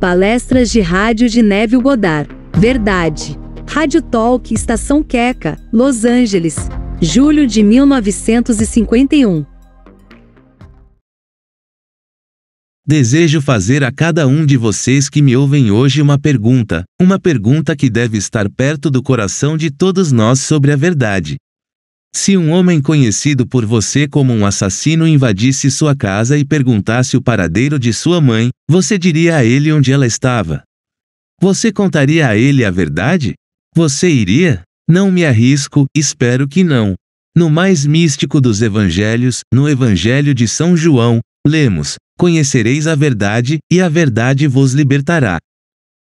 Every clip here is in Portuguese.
Palestras de rádio de Neville Goddard. Verdade. Rádio Talk, Estação Queca, Los Angeles, julho de 1951. Desejo fazer a cada um de vocês que me ouvem hoje uma pergunta, uma pergunta que deve estar perto do coração de todos nós sobre a verdade. Se um homem conhecido por você como um assassino invadisse sua casa e perguntasse o paradeiro de sua mãe, você diria a ele onde ela estava. Você contaria a ele a verdade? Você iria? Não me arrisco, espero que não. No mais místico dos evangelhos, no Evangelho de São João, lemos: Conhecereis a verdade, e a verdade vos libertará.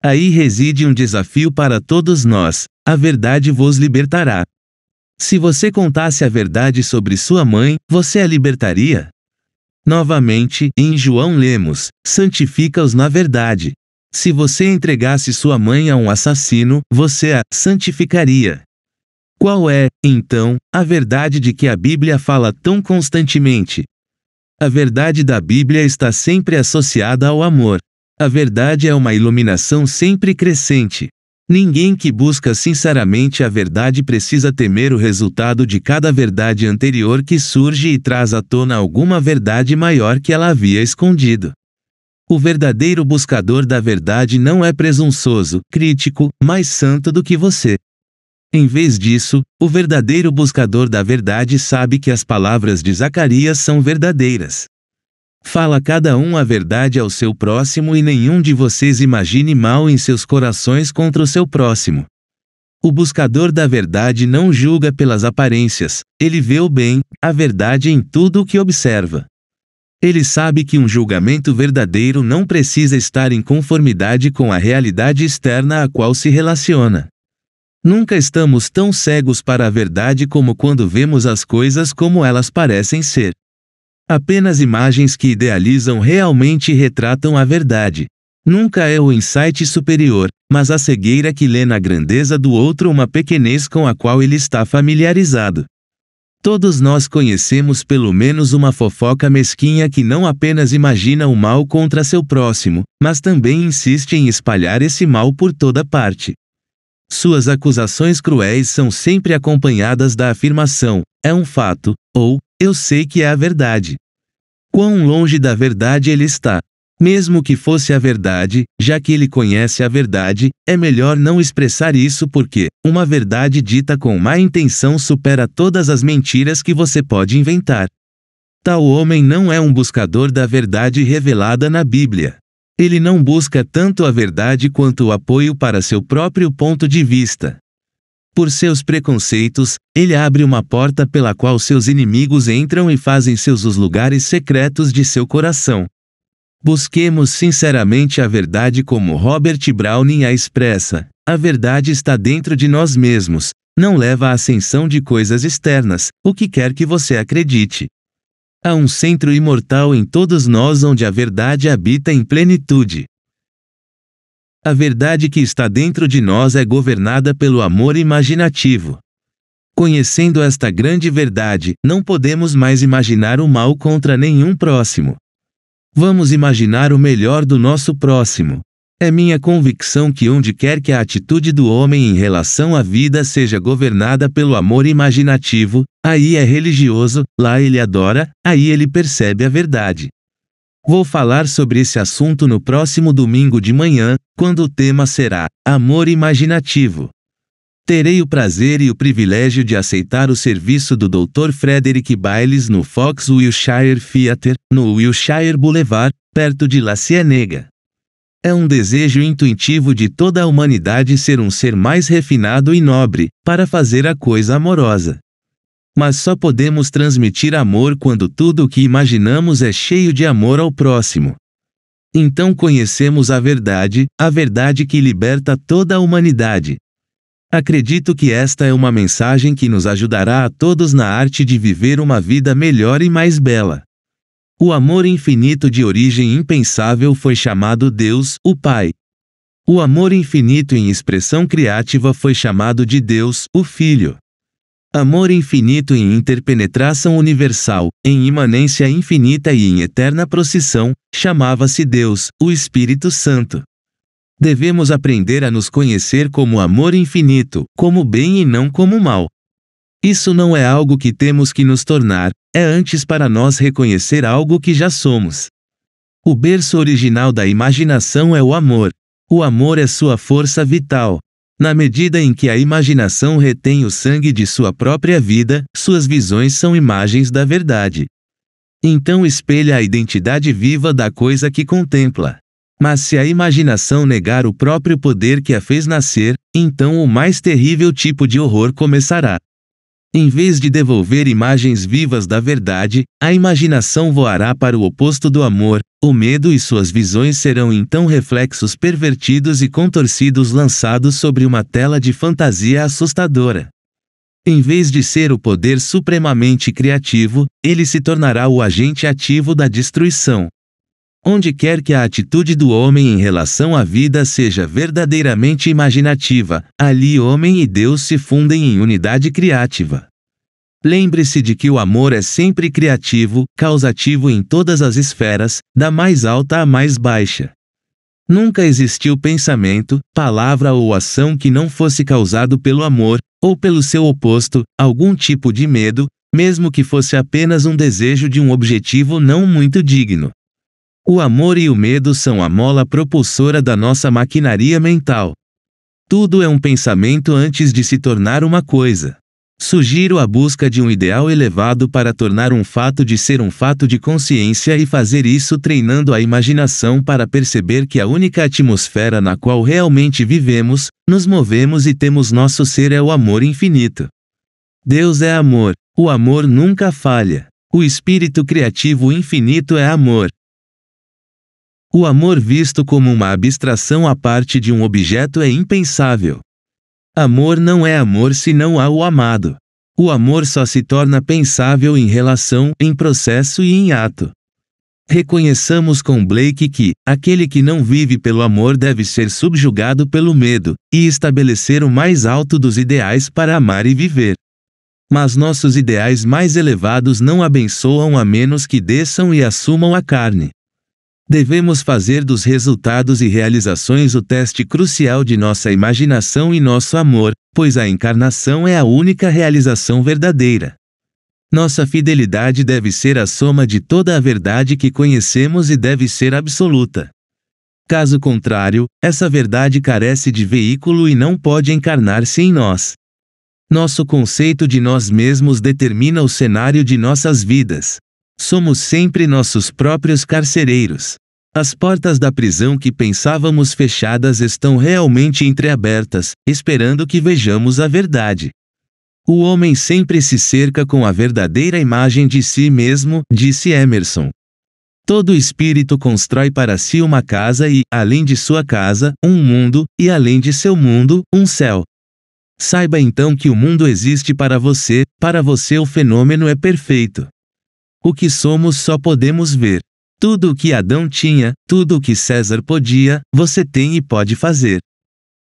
Aí reside um desafio para todos nós: a verdade vos libertará. Se você contasse a verdade sobre sua mãe, você a libertaria? Novamente, em João lemos: santifica-os na verdade. Se você entregasse sua mãe a um assassino, você a santificaria. Qual é, então, a verdade de que a Bíblia fala tão constantemente? A verdade da Bíblia está sempre associada ao amor. A verdade é uma iluminação sempre crescente. Ninguém que busca sinceramente a verdade precisa temer o resultado de cada verdade anterior que surge e traz à tona alguma verdade maior que ela havia escondido. O verdadeiro buscador da verdade não é presunçoso, crítico, mais santo do que você. Em vez disso, o verdadeiro buscador da verdade sabe que as palavras de Zacarias são verdadeiras. Fala cada um a verdade ao seu próximo e nenhum de vocês imagine mal em seus corações contra o seu próximo. O buscador da verdade não julga pelas aparências, ele vê o bem, a verdade em tudo o que observa. Ele sabe que um julgamento verdadeiro não precisa estar em conformidade com a realidade externa a qual se relaciona. Nunca estamos tão cegos para a verdade como quando vemos as coisas como elas parecem ser. Apenas imagens que idealizam realmente retratam a verdade. Nunca é o insight superior, mas a cegueira que lê na grandeza do outro uma pequenez com a qual ele está familiarizado. Todos nós conhecemos pelo menos uma fofoca mesquinha que não apenas imagina o mal contra seu próximo, mas também insiste em espalhar esse mal por toda parte. Suas acusações cruéis são sempre acompanhadas da afirmação: é um fato, ou eu sei que é a verdade. Quão longe da verdade ele está. Mesmo que fosse a verdade, já que ele conhece a verdade, é melhor não expressar isso porque uma verdade dita com má intenção supera todas as mentiras que você pode inventar. Tal homem não é um buscador da verdade revelada na Bíblia. Ele não busca tanto a verdade quanto o apoio para seu próprio ponto de vista. Por seus preconceitos, ele abre uma porta pela qual seus inimigos entram e fazem seus os lugares secretos de seu coração. Busquemos sinceramente a verdade como Robert Browning a expressa. A verdade está dentro de nós mesmos, não leva à ascensão de coisas externas, o que quer que você acredite. Há um centro imortal em todos nós onde a verdade habita em plenitude. A verdade que está dentro de nós é governada pelo amor imaginativo. Conhecendo esta grande verdade, não podemos mais imaginar o mal contra nenhum próximo. Vamos imaginar o melhor do nosso próximo. É minha convicção que onde quer que a atitude do homem em relação à vida seja governada pelo amor imaginativo, aí é religioso, lá ele adora, aí ele percebe a verdade. Vou falar sobre esse assunto no próximo domingo de manhã, quando o tema será Amor Imaginativo. Terei o prazer e o privilégio de aceitar o serviço do Dr. Frederick Biles no Fox Wilshire Theatre, no Wilshire Boulevard, perto de La Cienega. É um desejo intuitivo de toda a humanidade ser um ser mais refinado e nobre, para fazer a coisa amorosa. Mas só podemos transmitir amor quando tudo o que imaginamos é cheio de amor ao próximo, então conhecemos a verdade, a verdade que liberta toda a humanidade. Acredito que esta é uma mensagem que nos ajudará a todos na arte de viver uma vida melhor e mais bela. O amor infinito de origem impensável foi chamado Deus, o Pai. O amor infinito em expressão criativa foi chamado de Deus, o Filho amor infinito em interpenetração universal, em imanência infinita e em eterna procissão, chamava-se Deus, o Espírito Santo. Devemos aprender a nos conhecer como amor infinito, como bem e não como mal. Isso não é algo que temos que nos tornar, é antes para nós reconhecer algo que já somos. O berço original da imaginação é o amor. O amor é sua força vital, na medida em que a imaginação retém o sangue de sua própria vida, suas visões são imagens da verdade. Então espelha a identidade viva da coisa que contempla. Mas se a imaginação negar o próprio poder que a fez nascer, então o mais terrível tipo de horror começará. Em vez de devolver imagens vivas da verdade, a imaginação voará para o oposto do amor, o medo e suas visões serão então reflexos pervertidos e contorcidos lançados sobre uma tela de fantasia assustadora. Em vez de ser o poder supremamente criativo, ele se tornará o agente ativo da destruição. Onde quer que a atitude do homem em relação à vida seja verdadeiramente imaginativa, ali homem e Deus se fundem em unidade criativa. Lembre-se de que o amor é sempre criativo, causativo em todas as esferas, da mais alta à mais baixa. Nunca existiu pensamento, palavra ou ação que não fosse causado pelo amor, ou pelo seu oposto, algum tipo de medo, mesmo que fosse apenas um desejo de um objetivo não muito digno. O amor e o medo são a mola propulsora da nossa maquinaria mental. Tudo é um pensamento antes de se tornar uma coisa. Sugiro a busca de um ideal elevado para tornar um fato de ser um fato de consciência e fazer isso treinando a imaginação para perceber que a única atmosfera na qual realmente vivemos, nos movemos e temos nosso ser é o amor infinito. Deus é amor, o amor nunca falha. O espírito criativo infinito é amor, o amor visto como uma abstração à parte de um objeto é impensável. Amor não é amor se não há o amado. O amor só se torna pensável em relação, em processo e em ato. Reconheçamos com Blake que aquele que não vive pelo amor deve ser subjugado pelo medo e estabelecer o mais alto dos ideais para amar e viver. Mas nossos ideais mais elevados não abençoam a menos que desçam e assumam a carne devemos fazer dos resultados e realizações o teste crucial de nossa imaginação e nosso amor, pois a encarnação é a única realização verdadeira. Nossa fidelidade deve ser a soma de toda a verdade que conhecemos e deve ser absoluta. Caso contrário, essa verdade carece de veículo e não pode encarnar-se em nós. Nosso conceito de nós mesmos determina o cenário de nossas vidas. Somos sempre nossos próprios carcereiros. As portas da prisão que pensávamos fechadas estão realmente entreabertas, esperando que vejamos a verdade. O homem sempre se cerca com a verdadeira imagem de si mesmo, disse Emerson. Todo espírito constrói para si uma casa e, além de sua casa, um mundo, e além de seu mundo, um céu. Saiba então que o mundo existe para você, para você o fenômeno é perfeito. O que somos só podemos ver. Tudo o que Adão tinha, tudo o que César podia, você tem e pode fazer.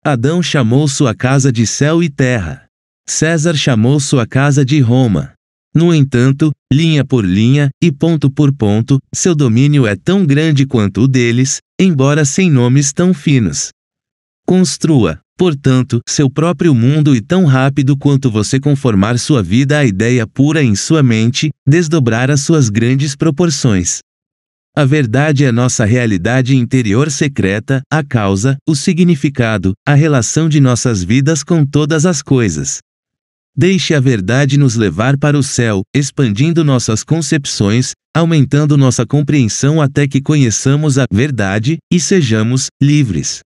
Adão chamou sua casa de céu e terra. César chamou sua casa de Roma. No entanto, linha por linha e ponto por ponto, seu domínio é tão grande quanto o deles, embora sem nomes tão finos. Construa, portanto, seu próprio mundo e tão rápido quanto você conformar sua vida à ideia pura em sua mente, desdobrar as suas grandes proporções. A verdade é nossa realidade interior secreta, a causa, o significado, a relação de nossas vidas com todas as coisas. Deixe a verdade nos levar para o céu, expandindo nossas concepções, aumentando nossa compreensão até que conheçamos a verdade e sejamos livres.